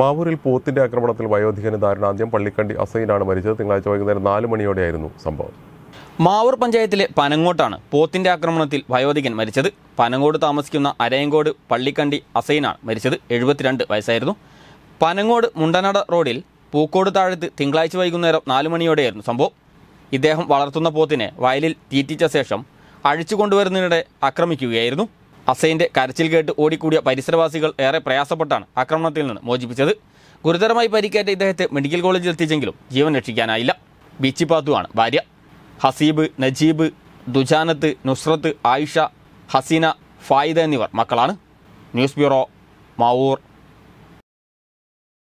മാവൂരിൽ പോത്തിന്റെ ആക്രമണത്തിൽ വയോധികന് ദാരുണാന്ത്യം പള്ളിക്കണ്ടി അസൈനാണ് മരിച്ചത് തിങ്കളാഴ്ച വൈകുന്നേരം നാല് മണിയോടെയായിരുന്നു സംഭവം മാവൂർ പഞ്ചായത്തിലെ പനങ്ങോട്ടാണ് പോത്തിന്റെ ആക്രമണത്തിൽ വയോധികൻ മരിച്ചത് പനങ്ങോട് താമസിക്കുന്ന അരയങ്കോട് പള്ളിക്കണ്ടി അസൈനാണ് മരിച്ചത് എഴുപത്തിരണ്ട് വയസ്സായിരുന്നു പനങ്ങോട് മുണ്ടനട റോഡിൽ പൂക്കോട് താഴത്ത് തിങ്കളാഴ്ച വൈകുന്നേരം നാലു മണിയോടെയായിരുന്നു സംഭവം ഇദ്ദേഹം വളർത്തുന്ന പോത്തിനെ വയലിൽ തീറ്റിച്ച ശേഷം അഴിച്ചു കൊണ്ടുവരുന്നതിനിടെ ആക്രമിക്കുകയായിരുന്നു അസൈൻ്റെ കരച്ചിൽ കേട്ട് ഓടിക്കൂടിയ പരിസരവാസികൾ ഏറെ പ്രയാസപ്പെട്ടാണ് ആക്രമണത്തിൽ നിന്ന് മോചിപ്പിച്ചത് ഗുരുതരമായി പരിക്കേറ്റ ഇദ്ദേഹത്തെ മെഡിക്കൽ കോളേജിൽ എത്തിച്ചെങ്കിലും ജീവൻ രക്ഷിക്കാനായില്ല ആണ് ഭാര്യ ഹസീബ് നജീബ് ദുജാനത്ത് നുസ്രത്ത് ആയിഷ ഹസീന ഫായിദ എന്നിവർ മക്കളാണ് ന്യൂസ് ബ്യൂറോ മാവൂർ